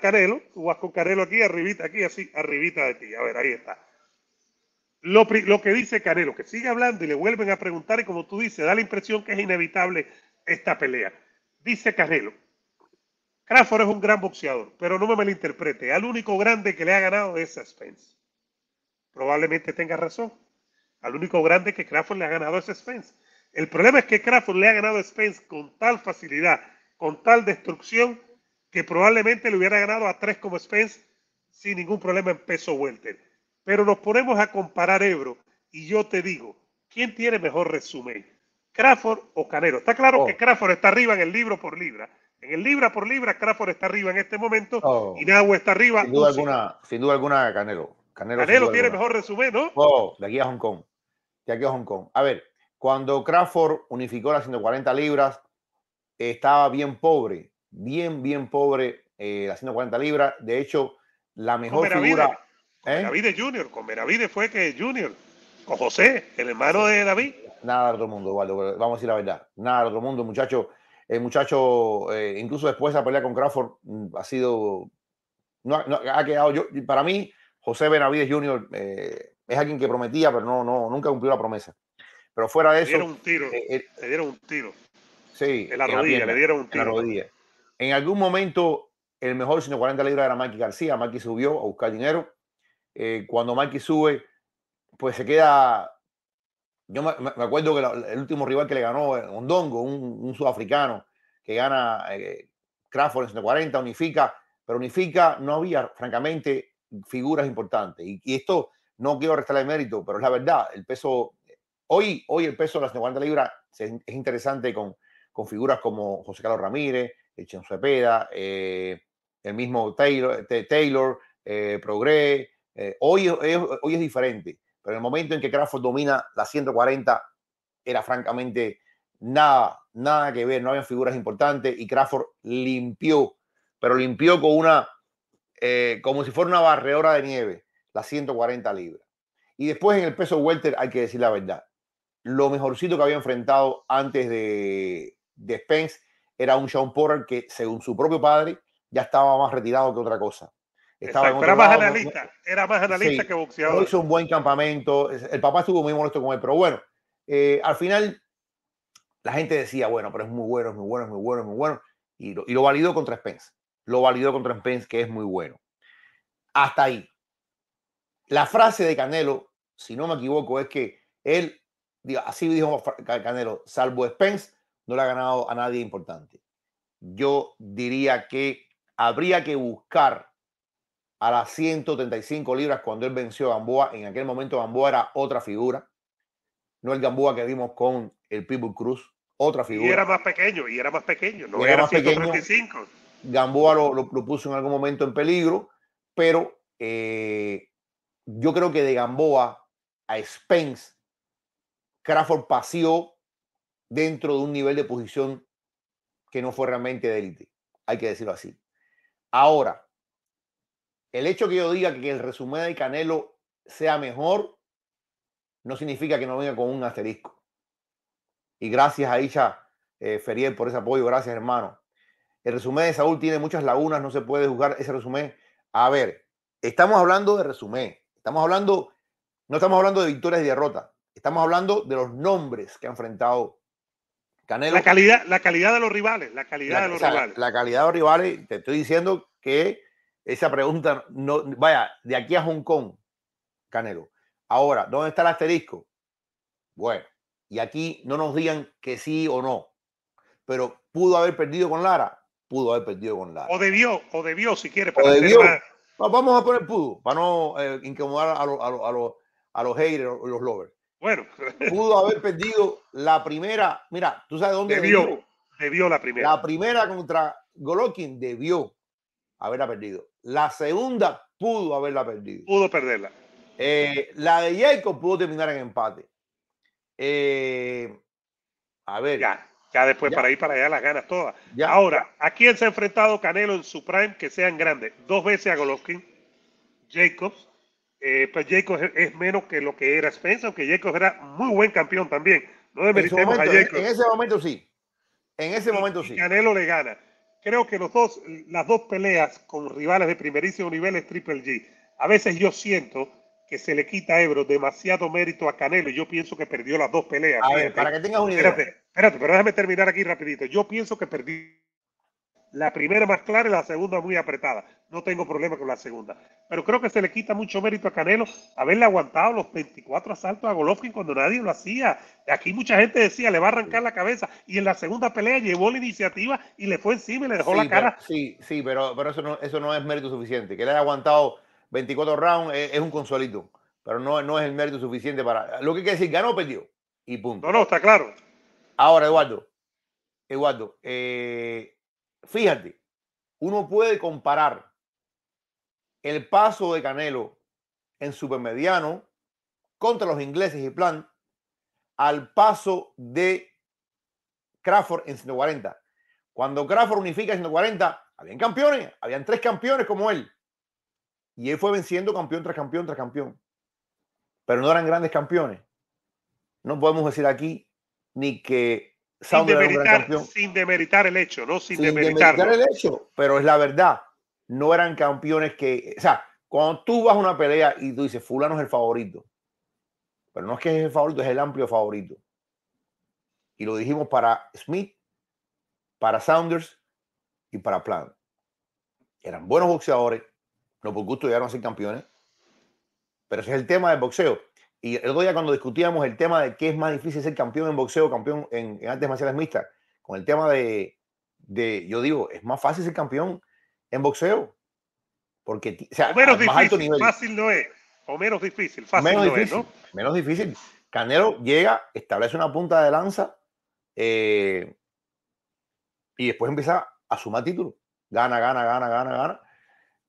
Canelo, tú vas con Carelo aquí, arribita aquí, así, arribita de ti. A ver, ahí está. Lo, que dice Canelo, que sigue hablando y le vuelven a preguntar, y como tú dices, da la impresión que es inevitable esta pelea. Dice Canelo, Crawford es un gran boxeador, pero no me malinterprete, al único grande que le ha ganado es Spence. Probablemente tenga razón. Al único grande que Crawford le ha ganado es Spence. El problema es que Crawford le ha ganado a Spence con tal facilidad, con tal destrucción, que probablemente le hubiera ganado a tres como Spence sin ningún problema en peso welter. Pero nos ponemos a comparar Ebro y yo te digo, ¿quién tiene mejor resumen? ¿Crawford o Canelo? Está claro que oh. Crawford está arriba en el libro por libra. En el libra por libra, Crawford está arriba en este momento y oh. Nahua está arriba. Sin duda, alguna, sin duda alguna, Canelo. Canelo, tiene mejor resumen, ¿no? Oh, de aquí a Hong Kong. De aquí a Hong Kong. A ver, cuando Crawford unificó las 140 libras, estaba bien pobre bien, bien pobre eh, haciendo las 140 libras. De hecho, la mejor figura. Con ¿eh? Benavides Junior, con Benavides fue que Junior, con José, el hermano de David. Nada de otro mundo, vamos a decir la verdad. Nada de otro mundo, muchacho. El muchacho, eh, incluso después de la pelea con Crawford, mm, ha sido. ha quedado yo. Para mí, José Benavides Junior es alguien que prometía, pero no, no, nunca cumplió la promesa. Pero fuera de eso. Le dieron un tiro. le dieron un tiro. Sí. En la rodilla, le dieron un tiro. la rodilla. En algún momento, el mejor 140 libras era Mikey García. Mikey subió a buscar dinero. Eh, cuando Mikey sube, pues se queda. Yo me, acuerdo que el último rival que le ganó hondongo eh, un, un sudafricano que gana eh, Crawford en 140, unifica, pero unifica no había, francamente, figuras importantes. Y, esto no quiero restarle mérito, pero es la verdad. El peso, hoy, hoy el peso de las 140 libras es, es interesante con figuras como José Carlos Ramírez, eh, eh, el mismo Taylor, Taylor eh, hoy, hoy es diferente, pero en el momento en que Crawford domina la 140, era francamente nada, nada que ver, no había figuras importantes y Crawford limpió, pero limpió con una, como si fuera una barredora de nieve, la 140 libras. Y después en el peso welter, hay que decir la verdad, lo mejorcito que había enfrentado antes de, de Spence era un Sean Porter que, según su propio padre, ya estaba más retirado que otra cosa. Estaba era, más analista, era más analista que boxeador. Hizo un buen campamento. El papá estuvo muy molesto con él, pero bueno, eh, al final la gente decía, bueno, pero es muy bueno, es muy bueno, es muy bueno, es muy bueno. Y lo, y lo validó contra Spence. Lo validó contra Spence, que es muy bueno. Hasta ahí. La frase de Canelo, si no me equivoco, es que él, así dijo Canelo, salvo Spence, no le ha ganado a nadie importante. Yo diría que habría que buscar a las 135 libras cuando él venció a Gamboa. En aquel momento Gamboa era otra figura, no el Gamboa que vimos con el People Cruz, otra figura. Y era más pequeño, y era más pequeño, no era, 135. Gamboa lo, propuso puso en algún momento en peligro, pero eh, yo creo que de Gamboa a Spence, Crawford paseó dentro de un nivel de posición que no fue realmente de élite, hay que decirlo así. Ahora, el hecho que yo diga que el resumen de Canelo sea mejor, no significa que no venga con un asterisco. Y gracias a Isha eh, Feriel por ese apoyo, gracias hermano. El resumen de Saúl tiene muchas lagunas, no se puede juzgar ese resumen. A ver, estamos hablando de resumen, estamos hablando, no estamos hablando de victorias y derrotas, estamos hablando de los nombres que ha enfrentado la calidad, la calidad de los rivales, la calidad de los rivales. La calidad de los rivales, te estoy diciendo que esa pregunta, no, vaya, de aquí a Hong Kong, Canelo. Ahora, ¿dónde está el asterisco? Bueno, y aquí no nos digan que sí o no, pero pudo haber perdido con Lara, pudo haber perdido con Lara. O debió, o debió si quiere. Vamos a poner pudo, para no eh, incomodar a, los a, los a, los haters, los lovers. Bueno. Pudo haber perdido la primera. Mira, tú sabes dónde. Debió. Debió, la primera. La primera contra Golovkin debió haberla perdido. La segunda pudo haberla perdido. Pudo perderla. Eh, la de Jacob pudo terminar en empate. Eh, a ver. Ya, ya después para ir para allá las ganas todas. Ya, Ahora, ¿a quién se ha enfrentado Canelo en su prime que sean grandes? Dos veces a Golovkin, Jacobs eh, pues Jacobs es menos que lo que era Spencer, aunque Jacobs era muy buen campeón también. No demeritemos a En ese momento sí. En ese momento sí. Canelo le gana. Creo que los dos, las dos peleas con rivales de primerísimo nivel es Triple G. A veces yo siento que se le quita a Ebro demasiado mérito a Canelo. Yo pienso que perdió las dos peleas. A ver, para que tengas una idea. Espérate, pero déjame terminar aquí rapidito. Yo pienso que perdió la primera más clara y la segunda muy apretada. No tengo problema con la segunda. Pero creo que se le quita mucho mérito a Canelo haberle aguantado los 24 asaltos a Golovkin cuando nadie lo hacía. Aquí mucha gente decía, le va a arrancar la cabeza. Y en la segunda pelea llevó la iniciativa y le fue encima y le dejó la cara. sí, sí, pero, pero eso, no, eso no es mérito suficiente. Que le haya aguantado 24 rounds es, un consuelito. Pero no, no es el mérito suficiente para... Lo que quiere decir, ganó o perdió. Y punto. No, no, está claro. Ahora, Eduardo. Eduardo, eh, fíjate, uno puede comparar el paso de Canelo en supermediano contra los ingleses y plan al paso de Crawford en 140. Cuando Crawford unifica en 140, habían campeones, habían tres campeones como él. Y él fue venciendo campeón tras campeón tras campeón. Pero no eran grandes campeones. No podemos decir aquí ni que sin, demeritar, el hecho, ¿no? Sin, demeritar el hecho, pero es la verdad. No eran campeones que, o sea, cuando tú vas a una pelea y tú dices, fulano es el favorito, pero no es que es el favorito, es el amplio favorito. Y lo dijimos para Smith, para Saunders y para Plan. Eran buenos boxeadores, no por gusto llegaron a ser campeones, pero ese es el tema del boxeo. Y el otro día cuando discutíamos el tema de qué es más difícil ser campeón en boxeo campeón en, en artes marciales mixtas, con el tema de, yo digo, es más fácil ser campeón en boxeo. Porque, o menos difícil, fácil no es. O menos difícil, fácil menos no difícil, Menos difícil. Canelo llega, establece una punta de lanza eh, y después empieza a sumar títulos. Gana, gana, gana, gana, gana.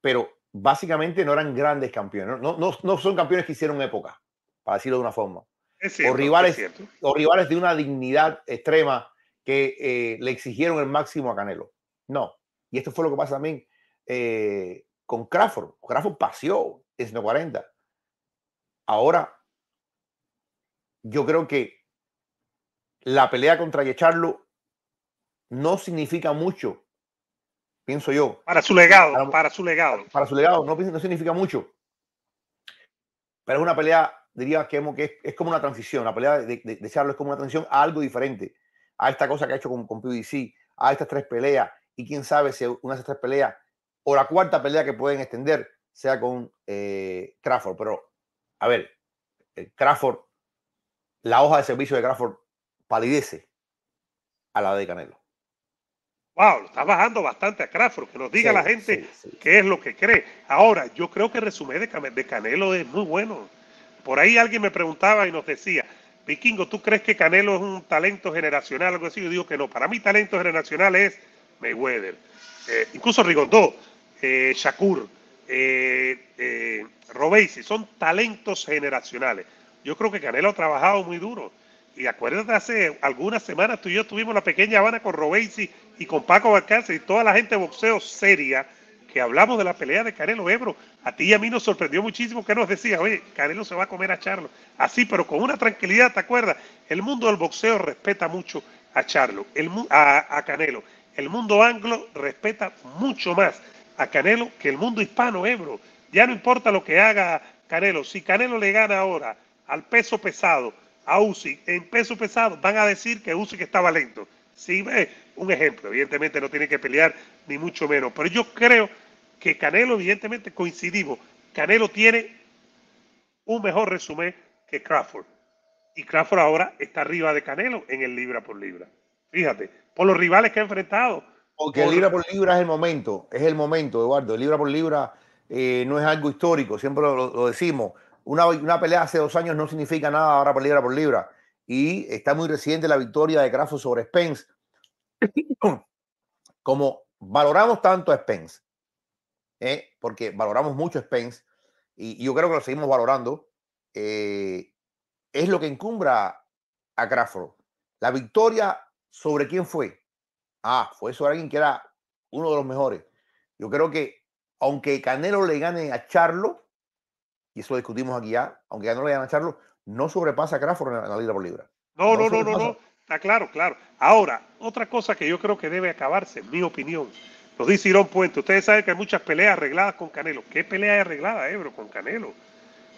Pero básicamente no eran grandes campeones. No, no son campeones que hicieron época para decirlo de una forma. o, rivales, o rivales de una dignidad extrema que eh, le exigieron el máximo a Canelo. No. Y esto fue lo que pasa también eh, con Crawford. Crawford paseó en 40 Ahora, yo creo que la pelea contra Yecharlo no significa mucho, pienso yo. Para su legado, para, su legado. Para, su legado, no significa mucho. Pero es una pelea diría que, es, como una transición, la pelea de, de, es como una transición a algo diferente, a esta cosa que ha hecho con, con a estas tres peleas, y quién sabe si una de esas tres peleas o la cuarta pelea que pueden extender sea con eh, Crawford. Pero, a ver, Crawford, la hoja de servicio de Crawford palidece a la de Canelo. Wow, lo está bajando bastante a Crawford, que nos diga la gente qué es lo que cree. Ahora, yo creo que el resumen de Canelo es muy bueno. Por ahí alguien me preguntaba y nos decía, Vikingo, ¿tú crees que Canelo es un talento generacional? Algo así. Yo digo que no. Para mí, talento generacional es Mayweather. Eh, incluso Rigondó, eh, Shakur, eh, eh son talentos generacionales. Yo creo que Canelo ha trabajado muy duro. Y acuérdate, hace algunas semanas tú y yo tuvimos la pequeña Habana con Robesi y con Paco Valcárcel y toda la gente de boxeo seria que hablamos de la pelea de Canelo Ebro, a ti y a mí nos sorprendió muchísimo que nos decía, oye, Canelo se va a comer a Charlo. Así, pero con una tranquilidad, ¿te acuerdas? El mundo del boxeo respeta mucho a Charlo, el, a, a Canelo. El mundo anglo respeta mucho más a Canelo que el mundo hispano Ebro. Ya no importa lo que haga Canelo. Si Canelo le gana ahora al peso pesado, a Usyk, en peso pesado, van a decir que que estaba lento. Sí, un ejemplo. Evidentemente no tiene que pelear ni mucho menos. Pero yo creo que Canelo, evidentemente, coincidimos. Canelo tiene un mejor resumen que Crawford. Y Crawford ahora está arriba de Canelo en el libra por libra. Fíjate, por los rivales que ha enfrentado. Porque el libra por libra es el momento, es el momento, Eduardo. El libra por libra eh, no es algo histórico, siempre lo, decimos. Una, una, pelea hace dos años no significa nada ahora por libra por libra. Y está muy reciente la victoria de Crawford sobre Spence. Como valoramos tanto a Spence, ¿eh? porque valoramos mucho Spence y, yo creo que lo seguimos valorando, eh, es lo que encumbra a Crawford. La victoria sobre quién fue. Ah, fue sobre alguien que era uno de los mejores. Yo creo que aunque Canelo le gane a Charlo, y eso discutimos aquí ya, aunque Canelo le gane a Charlo, no sobrepasa a Crawford en la libra por libra. No, no, no, no, Está claro, claro. Ahora, otra cosa que yo creo que debe acabarse, en mi opinión, nos dice Irón Puente, ustedes saben que hay muchas peleas arregladas con Canelo. ¿Qué pelea arreglada, Ebro, con Canelo?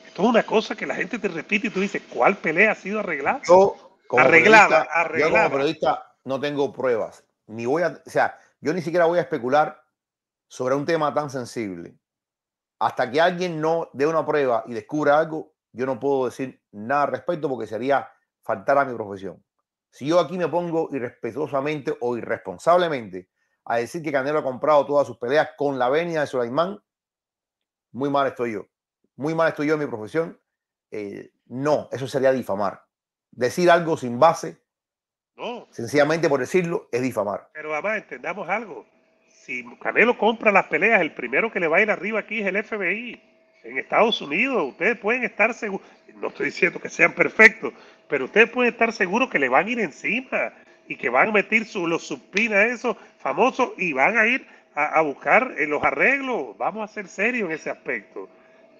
Esto es una cosa que la gente te repite y tú dices, ¿cuál pelea ha sido arreglada? arreglada, arreglada. Yo como periodista no tengo pruebas. Ni voy a, o sea, yo ni siquiera voy a especular sobre un tema tan sensible. Hasta que alguien no dé una prueba y descubra algo, yo no puedo decir nada al respecto porque sería faltar a mi profesión. Si yo aquí me pongo irrespetuosamente o irresponsablemente a decir que Canelo ha comprado todas sus peleas con la venia de Sulaimán, muy mal estoy yo. Muy mal estoy yo en mi profesión. Eh, no, eso sería difamar. Decir algo sin base, no. sencillamente por decirlo, es difamar. Pero además entendamos algo. Si Canelo compra las peleas, el primero que le va a ir arriba aquí es el FBI. En Estados Unidos, ustedes pueden estar seguros, no estoy diciendo que sean perfectos, pero ustedes pueden estar seguros que le van a ir encima y que van a meter su, los suspinas esos famosos y van a ir a, buscar eh, los arreglos. Vamos a ser serios en ese aspecto.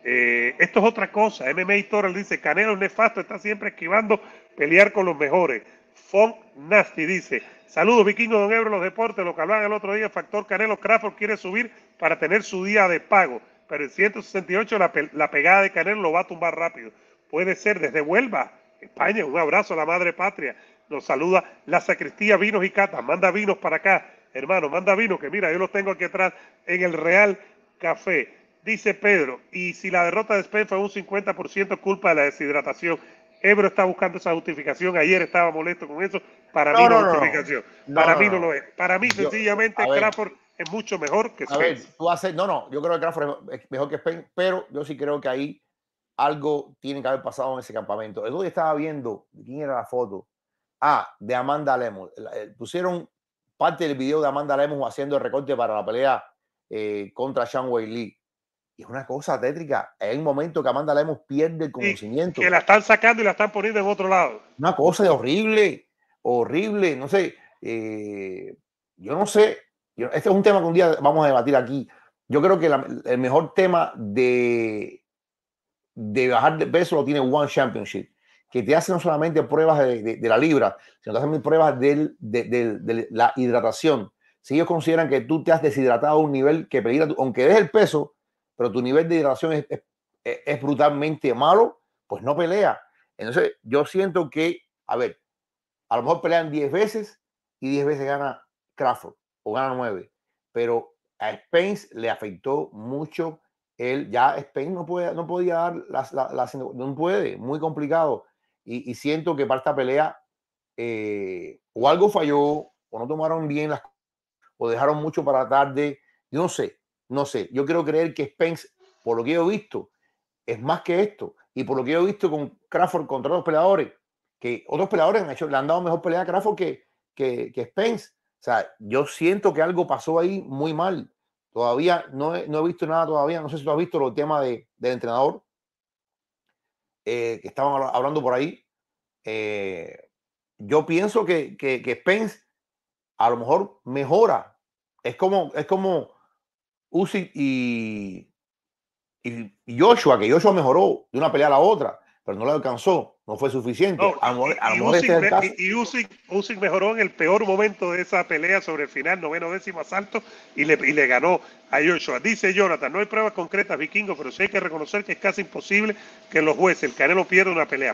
Eh, esto es otra cosa. MMA torres dice, Canelo es nefasto, está siempre esquivando pelear con los mejores. Fon Nasty dice, saludos vikingos, don Ebro, los deportes, lo que hablaban el otro día, factor Canelo Crawford quiere subir para tener su día de pago, pero el 168 la, la pegada de Canelo lo va a tumbar rápido. Puede ser desde Huelva, España, un abrazo a la madre patria. Nos saluda la sacristía Vinos y Catas. Manda vinos para acá, hermano. Manda vinos, que mira, yo los tengo aquí atrás en el Real Café. Dice Pedro, y si la derrota de Spen fue un 50% culpa de la deshidratación, Ebro está buscando esa justificación. Ayer estaba molesto con eso. Para mí no, justificación. para mí lo es. Para mí, sencillamente, Crawford es mucho mejor que Spence. A ver, tú haces, no, no, yo creo que Crawford es mejor que Spence, pero yo sí creo que ahí algo tiene que haber pasado en ese campamento. El estaba viendo, ¿quién era la foto? Ah, de Amanda Lemos. Eh, pusieron parte del video de Amanda Lemos haciendo el recorte para la pelea eh, contra Sean Wei Lee. Y es una cosa tétrica. Hay el momento que Amanda Lemos pierde el conocimiento. que la están sacando y la están poniendo de otro lado. Una cosa horrible, horrible. No sé, eh, yo no sé. este es un tema que un día vamos a debatir aquí. Yo creo que el mejor tema de, de bajar de peso lo tiene One Championship que te hacen no solamente pruebas de, la libra, sino que te hacen pruebas de, la hidratación. Si ellos consideran que tú te has deshidratado a un nivel que peligra, aunque des el peso, pero tu nivel de hidratación es, brutalmente malo, pues no pelea. Entonces, yo siento que, a ver, a lo mejor pelean 10 veces y 10 veces gana Crawford o gana 9, pero a Spence le afectó mucho él ya Spence no puede no podía dar las, no puede muy complicado y, siento que para esta pelea eh, o algo falló, o no tomaron bien las o dejaron mucho para tarde. Yo no sé, no sé. Yo quiero creer que Spence, por lo que yo he visto, es más que esto. Y por lo que he visto con Crawford contra los peleadores, que otros peleadores han hecho, le han dado mejor pelea a Crawford que, que, Spence. O sea, yo siento que algo pasó ahí muy mal. Todavía no he, no he visto nada todavía. No sé si tú has visto los tema del entrenador. Eh, que estaban hablando por ahí, eh, yo pienso que, que, Spence a lo mejor mejora. Es como, es como y, y, Joshua, que Joshua mejoró de una pelea a la otra pero no la alcanzó, no fue suficiente. y, Usyk, mejoró en el peor momento de esa pelea sobre el final, noveno décimo asalto, y le, y le ganó a Joshua. Dice Jonathan, no hay pruebas concretas, vikingo, pero sí hay que reconocer que es casi imposible que los jueces, el Canelo pierda una pelea.